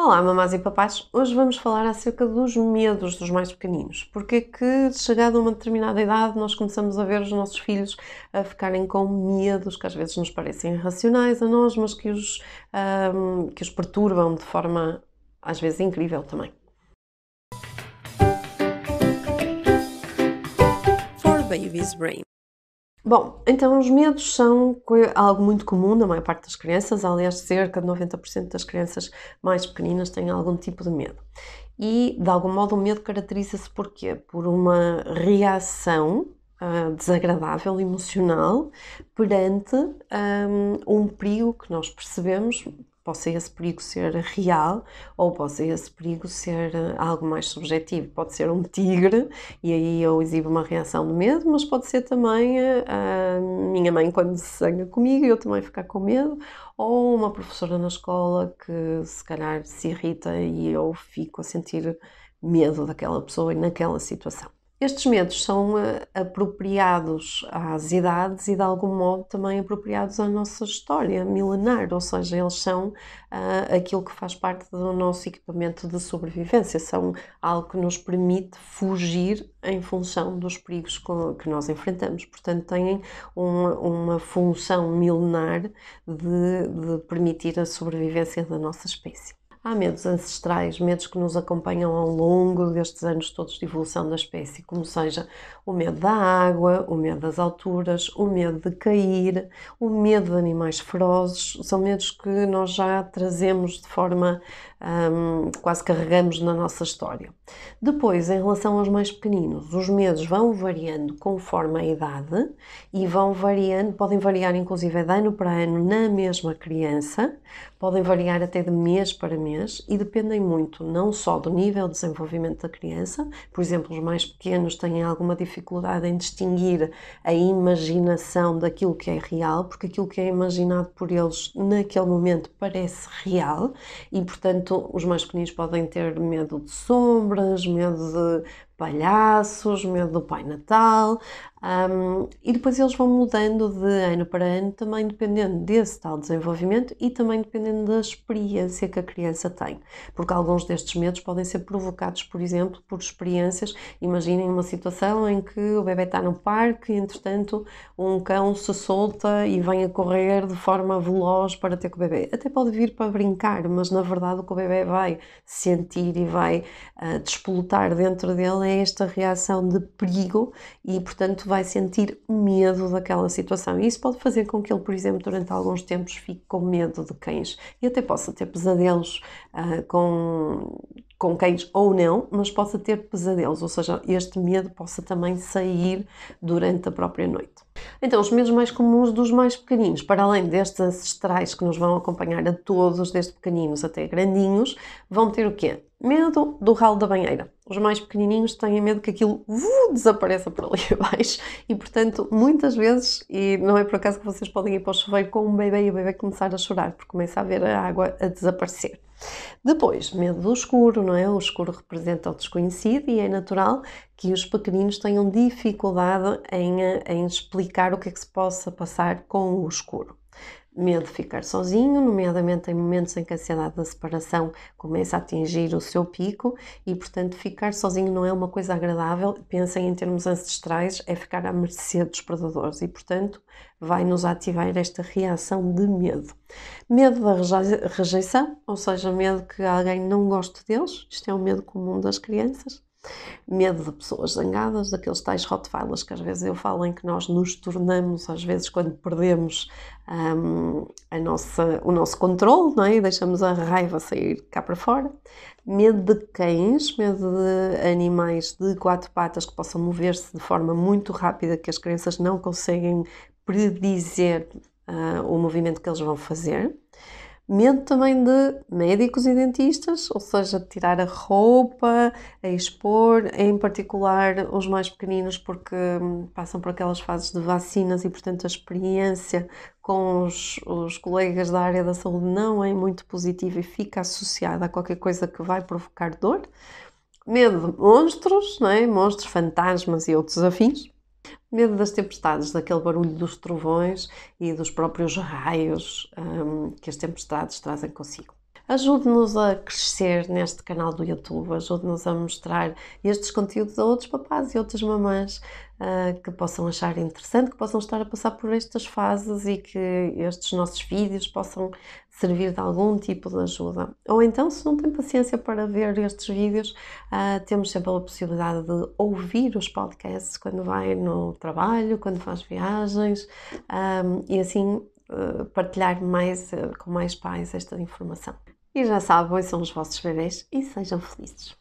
Olá, mamás e papás! Hoje vamos falar acerca dos medos dos mais pequeninos. Porque é que, chegada a uma determinada idade, nós começamos a ver os nossos filhos a ficarem com medos que às vezes nos parecem irracionais a nós, mas que os, um, que os perturbam de forma às vezes incrível também. For baby's Brain Bom, então os medos são algo muito comum na maior parte das crianças, aliás, cerca de 90% das crianças mais pequeninas têm algum tipo de medo. E, de algum modo, o medo caracteriza-se por quê? Por uma reação uh, desagradável, emocional, perante um, ah, um perigo que nós percebemos Possa esse perigo ser real ou possa esse perigo ser eh, algo mais subjetivo. Pode ser um tigre e aí eu exibo uma reação do medo, mas pode ser também eh, a minha mãe quando se sangra comigo e eu também ficar com medo, ou uma professora na escola que se calhar se irrita e eu fico a sentir medo daquela pessoa e naquela situação. Estes medos são eh, apropriados às idades e, de algum modo, também apropriados à nossa história milenar, ou seja, eles são uh, aquilo que faz parte do nosso equipamento de sobrevivência, são algo que nos permite fugir em função dos perigos que nós enfrentamos. Portanto, têm uma, uma função milenar de, de permitir a sobrevivência da nossa espécie. Há medos ancestrais, medos que nos acompanham ao longo destes anos todos de evolução da espécie, como seja o medo da água, o medo das alturas, o medo de cair, o medo de animais ferozes. São medos que nós já trazemos de forma um, quase carregamos na nossa história. Depois, em relação aos mais pequeninos, os medos vão variando conforme a idade e vão variando, podem variar inclusive de ano para ano na mesma criança, podem variar até de mês para mês e dependem muito não só do nível de desenvolvimento da criança, por exemplo, os mais pequenos têm alguma dificuldade em distinguir a imaginação daquilo que é real, porque aquilo que é imaginado por eles naquele momento parece real e, portanto, os mais pequeninos podem ter medo de sombras, medo de palhaços, medo do Pai Natal, um, e depois eles vão mudando de ano para ano, também dependendo desse tal desenvolvimento e também dependendo da experiência que a criança tem, porque alguns destes medos podem ser provocados, por exemplo, por experiências. Imaginem uma situação em que o bebê está no parque e, entretanto, um cão se solta e vem a correr de forma veloz para ter com o bebê. Até pode vir para brincar, mas na verdade o que o bebê vai sentir e vai uh, ah, despolutar dentro dele é esta reação de perigo e, portanto, vai sentir medo daquela situação. E isso pode fazer com que ele, por exemplo, durante alguns tempos fique com medo de cães e até possa ter pesadelos uh, com, com cães ou não, mas possa ter pesadelos, ou seja, este medo possa também sair durante a própria noite. Então, os medos mais comuns dos mais pequeninos, para além destes ancestrais que nos vão acompanhar a todos, desde pequeninos até grandinhos, vão ter o quê? medo do ralo da banheira. Os mais pequenininhos têm medo que aquilo uh, desapareça por ali abaixo e, portanto, muitas vezes, e não é por acaso que vocês podem ir para o chuveiro com um bebê e o bebê começar a chorar, porque começa a ver a água a desaparecer. Depois, medo do escuro, não é? O escuro representa o desconhecido e é natural que os pequeninos tenham dificuldade em, eh, em explicar o que é que se possa passar com o escuro medo de ficar sozinho, nomeadamente em momentos em que a ansiedade da separação começa a atingir o seu pico e, portanto, ficar sozinho não é uma coisa agradável. Pensem em termos ancestrais, é ficar à mercê dos predadores e, portanto, vai nos ativar esta reação de medo. Medo da rejeição, ou seja, medo que alguém não goste deles, isto é um medo comum das crianças medo de pessoas zangadas, daqueles tais rottweilers que às vezes eu falo em que nós nos tornamos, às vezes quando perdemos um, a nossa, o nosso controle não é? e deixamos a raiva sair cá para fora. Medo de cães, medo de animais de quatro patas que possam mover-se de forma muito rápida, que as crianças não conseguem predizer uh, o movimento que eles vão fazer. Medo também de médicos e dentistas, ou seja, de tirar a roupa, a expor, em particular os mais pequeninos, porque hum, passam por aquelas fases de vacinas e, portanto, a experiência com os, os colegas da área da saúde não é muito positiva e fica associada a qualquer coisa que vai provocar dor. Medo de monstros, não é? monstros, fantasmas e outros afins Medo das tempestades, daquele barulho dos trovões e dos próprios raios hum, que as tempestades trazem consigo ajude-nos a crescer neste canal do YouTube, ajude-nos a mostrar estes conteúdos a outros papás e outras mamãs uh, que possam achar interessante, que possam estar a passar por estas fases e que estes nossos vídeos possam servir de algum tipo de ajuda. Ou então, se não tem paciência para ver estes vídeos, uh, temos sempre a possibilidade de ouvir os podcasts quando vai no trabalho, quando faz viagens um, ah, e assim partilhar mais com mais pais esta informação. E já sabem, são os vossos bebês e sejam felizes.